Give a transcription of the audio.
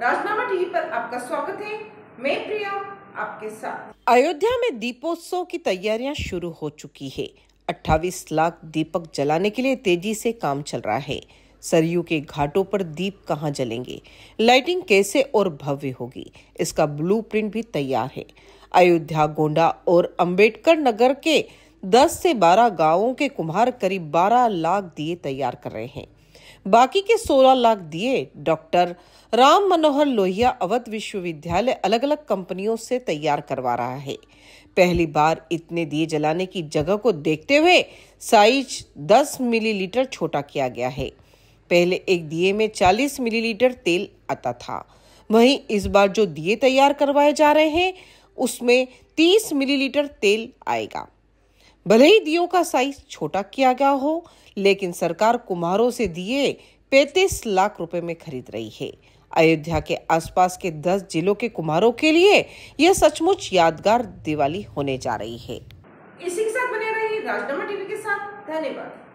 राजनामा TV पर आपका स्वागत है मैं प्रिया आपके साथ अयोध्या में दीपोत्सव की तैयारियां शुरू हो चुकी है 28 लाख दीपक जलाने के लिए तेजी से काम चल रहा है सरयू के घाटों पर दीप कहाँ जलेंगे लाइटिंग कैसे और भव्य होगी इसका ब्लूप्रिंट भी तैयार है अयोध्या गोंडा और अंबेडकर नगर के दस से बारह गांवों के कुम्हार करीब बारह लाख दिए तैयार कर रहे हैं बाकी के सोलह लाख दिए डॉक्टर राम मनोहर लोहिया अवध विश्वविद्यालय अलग अलग कंपनियों से तैयार करवा रहा है पहली बार इतने दिए जलाने की जगह को देखते हुए साइज दस मिलीलीटर छोटा किया गया है पहले एक दिए में चालीस मिलीलीटर तेल आता था वहीं इस बार जो दिए तैयार करवाए जा रहे हैं उसमें 30 मिलीलीटर तेल आएगा भले ही दियों का साइज छोटा किया गया हो लेकिन सरकार कुम्हारों से दिए पैतीस लाख रुपए में खरीद रही है अयोध्या के आसपास के दस जिलों के कुम्हारों के लिए यह सचमुच यादगार दिवाली होने जा रही है इसी के साथ बने रहिए राजनामा टीवी के साथ धन्यवाद